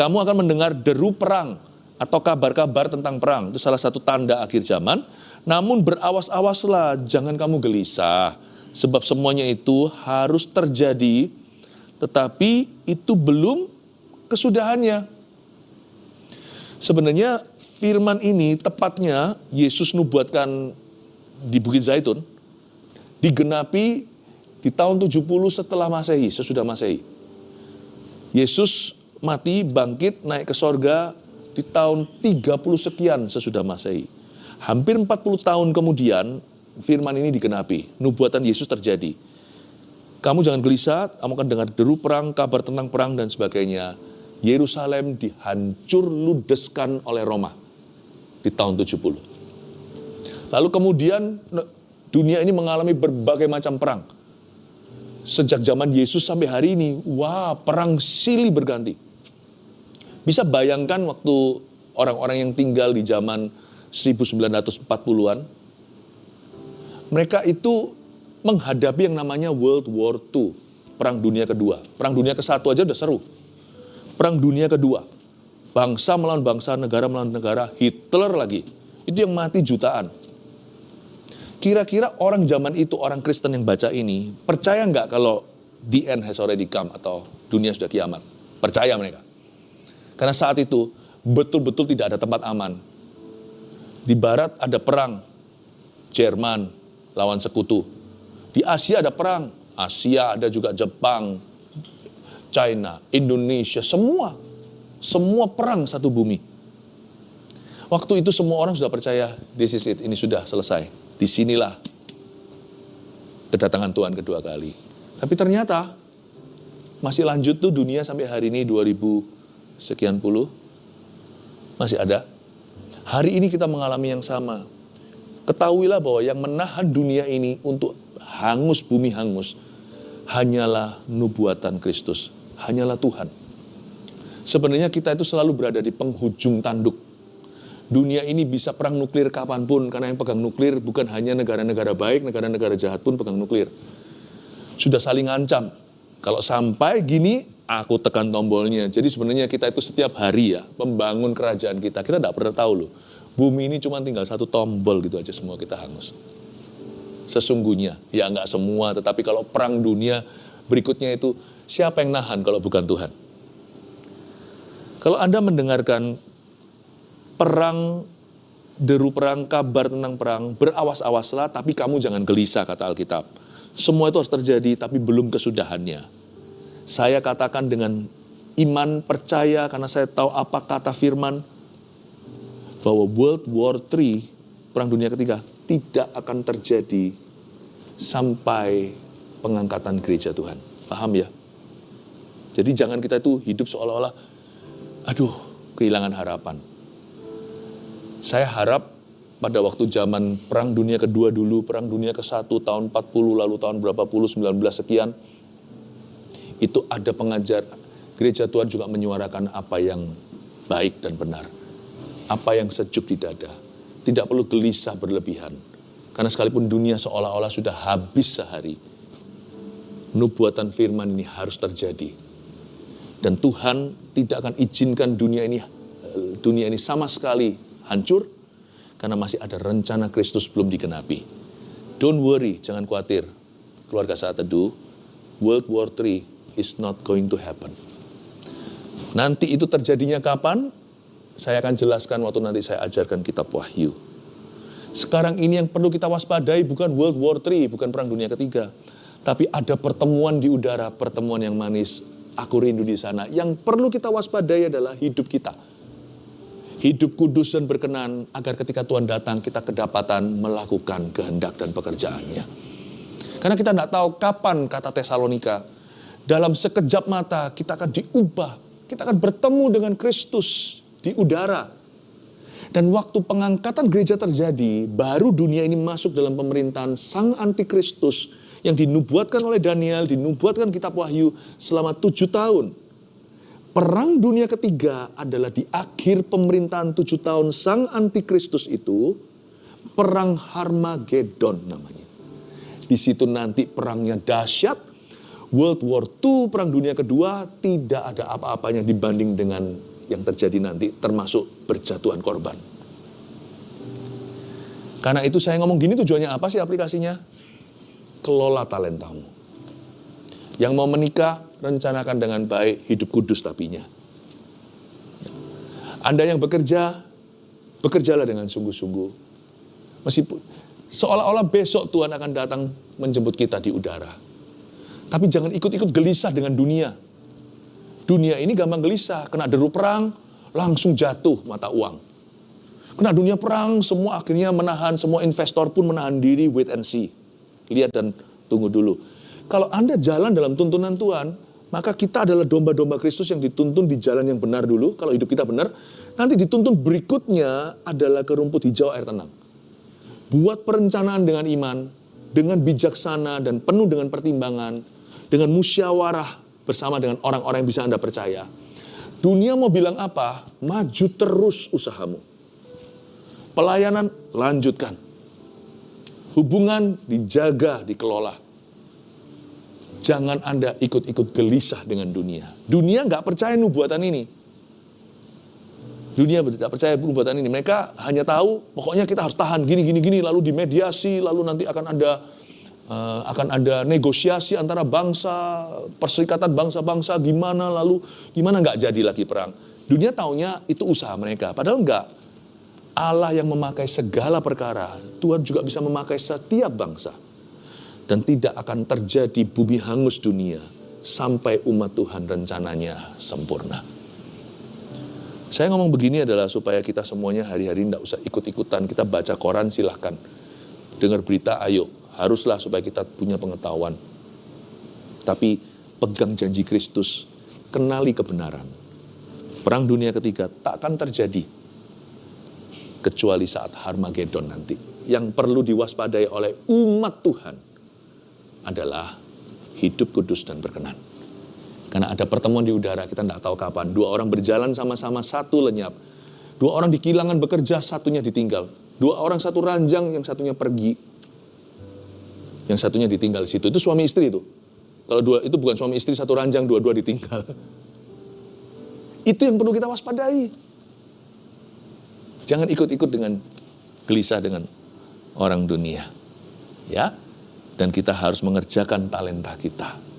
Kamu akan mendengar deru perang atau kabar-kabar tentang perang. Itu salah satu tanda akhir zaman. Namun berawas-awaslah, jangan kamu gelisah. Sebab semuanya itu harus terjadi, tetapi itu belum kesudahannya. Sebenarnya firman ini tepatnya Yesus nubuatkan di Bukit Zaitun, digenapi di tahun 70 setelah Masehi, sesudah Masehi. Yesus mati, bangkit, naik ke sorga di tahun 30 sekian sesudah masehi. Hampir 40 tahun kemudian firman ini dikenapi, nubuatan Yesus terjadi. Kamu jangan gelisah, kamu akan dengar deru perang, kabar tentang perang dan sebagainya. Yerusalem dihancur ludeskan oleh Roma di tahun 70. Lalu kemudian dunia ini mengalami berbagai macam perang. Sejak zaman Yesus sampai hari ini, wah perang silih berganti bisa bayangkan waktu orang-orang yang tinggal di zaman 1940-an, mereka itu menghadapi yang namanya World War II, Perang Dunia Kedua. Perang Dunia Kesatu aja udah seru. Perang Dunia Kedua, bangsa melawan bangsa, negara melawan negara, Hitler lagi. Itu yang mati jutaan. Kira-kira orang zaman itu, orang Kristen yang baca ini, percaya nggak kalau the end has already come atau dunia sudah kiamat? Percaya mereka. Karena saat itu betul-betul tidak ada tempat aman. Di barat ada perang, Jerman lawan sekutu. Di Asia ada perang, Asia ada juga Jepang, China, Indonesia, semua. Semua perang satu bumi. Waktu itu semua orang sudah percaya, this is it, ini sudah selesai. Di sinilah kedatangan Tuhan kedua kali. Tapi ternyata masih lanjut tuh dunia sampai hari ini 2000 sekian puluh, masih ada. Hari ini kita mengalami yang sama. Ketahuilah bahwa yang menahan dunia ini untuk hangus, bumi hangus, hanyalah nubuatan Kristus, hanyalah Tuhan. Sebenarnya kita itu selalu berada di penghujung tanduk. Dunia ini bisa perang nuklir kapanpun, karena yang pegang nuklir bukan hanya negara-negara baik, negara-negara jahat pun pegang nuklir. Sudah saling ancam. Kalau sampai gini, aku tekan tombolnya. Jadi sebenarnya kita itu setiap hari ya membangun kerajaan kita. Kita tidak pernah tahu loh. Bumi ini cuma tinggal satu tombol gitu aja semua kita hangus. Sesungguhnya, ya nggak semua, tetapi kalau perang dunia berikutnya itu siapa yang nahan kalau bukan Tuhan? Kalau Anda mendengarkan perang deru perang, kabar tentang perang, berawas-awaslah tapi kamu jangan gelisah kata Alkitab. Semua itu harus terjadi tapi belum kesudahannya saya katakan dengan iman percaya karena saya tahu apa kata firman bahwa World War III, Perang Dunia Ketiga, tidak akan terjadi sampai pengangkatan gereja Tuhan. Paham ya? Jadi jangan kita itu hidup seolah-olah, aduh, kehilangan harapan. Saya harap pada waktu zaman Perang Dunia Kedua dulu, Perang Dunia ke-1 tahun 40, lalu tahun berapa puluh, 19 sekian, itu ada pengajar. Gereja Tuhan juga menyuarakan apa yang baik dan benar. Apa yang sejuk di dada. Tidak perlu gelisah berlebihan. Karena sekalipun dunia seolah-olah sudah habis sehari, nubuatan firman ini harus terjadi. Dan Tuhan tidak akan izinkan dunia ini dunia ini sama sekali hancur karena masih ada rencana Kristus belum dikenapi. Don't worry, jangan khawatir. Keluarga saat teduh, World War III is not going to happen. Nanti itu terjadinya kapan? Saya akan jelaskan waktu nanti saya ajarkan kitab Wahyu. Sekarang ini yang perlu kita waspadai bukan World War III, bukan Perang Dunia Ketiga. Tapi ada pertemuan di udara, pertemuan yang manis. Aku rindu di sana. Yang perlu kita waspadai adalah hidup kita. Hidup kudus dan berkenan agar ketika Tuhan datang kita kedapatan melakukan kehendak dan pekerjaannya. Karena kita tidak tahu kapan kata Tesalonika dalam sekejap mata kita akan diubah. Kita akan bertemu dengan Kristus di udara. Dan waktu pengangkatan gereja terjadi, baru dunia ini masuk dalam pemerintahan sang antikristus yang dinubuatkan oleh Daniel, dinubuatkan kitab Wahyu selama tujuh tahun. Perang dunia ketiga adalah di akhir pemerintahan tujuh tahun sang antikristus itu, perang Harmagedon namanya. Di situ nanti perangnya dahsyat, World War II, Perang Dunia Kedua, tidak ada apa-apanya dibanding dengan yang terjadi nanti, termasuk berjatuhan korban. Karena itu saya ngomong gini tujuannya apa sih aplikasinya? Kelola talentamu. Yang mau menikah, rencanakan dengan baik, hidup kudus tapinya. Anda yang bekerja, bekerjalah dengan sungguh-sungguh. Meskipun seolah-olah besok Tuhan akan datang menjemput kita di udara. Tapi jangan ikut-ikut gelisah dengan dunia. Dunia ini gampang gelisah. Kena deru perang, langsung jatuh mata uang. Kena dunia perang, semua akhirnya menahan, semua investor pun menahan diri, wait and see. Lihat dan tunggu dulu. Kalau Anda jalan dalam tuntunan Tuhan, maka kita adalah domba-domba Kristus yang dituntun di jalan yang benar dulu, kalau hidup kita benar. Nanti dituntun berikutnya adalah ke rumput hijau air tenang. Buat perencanaan dengan iman, dengan bijaksana dan penuh dengan pertimbangan, dengan musyawarah bersama dengan orang-orang yang bisa Anda percaya. Dunia mau bilang apa? Maju terus usahamu. Pelayanan lanjutkan. Hubungan dijaga, dikelola. Jangan Anda ikut-ikut gelisah dengan dunia. Dunia nggak percaya nubuatan ini. Dunia tidak percaya nubuatan ini. Mereka hanya tahu, pokoknya kita harus tahan gini, gini, gini. Lalu dimediasi, lalu nanti akan ada Eh, akan ada negosiasi antara bangsa, perserikatan bangsa-bangsa gimana lalu gimana nggak jadi lagi perang. Dunia taunya itu usaha mereka, padahal enggak. Allah yang memakai segala perkara, Tuhan juga bisa memakai setiap bangsa. Dan tidak akan terjadi bumi hangus dunia sampai umat Tuhan rencananya sempurna. Saya ngomong begini adalah supaya kita semuanya hari-hari tidak usah ikut-ikutan. Kita baca koran silahkan. Dengar berita ayo haruslah supaya kita punya pengetahuan. Tapi pegang janji Kristus, kenali kebenaran. Perang dunia ketiga takkan terjadi kecuali saat Harmagedon nanti. Yang perlu diwaspadai oleh umat Tuhan adalah hidup kudus dan berkenan. Karena ada pertemuan di udara, kita tidak tahu kapan. Dua orang berjalan sama-sama, satu lenyap. Dua orang di kilangan bekerja, satunya ditinggal. Dua orang satu ranjang, yang satunya pergi yang satunya ditinggal di situ. Itu suami istri itu. Kalau dua itu bukan suami istri satu ranjang, dua-dua ditinggal. Itu yang perlu kita waspadai. Jangan ikut-ikut dengan gelisah dengan orang dunia. Ya. Dan kita harus mengerjakan talenta kita.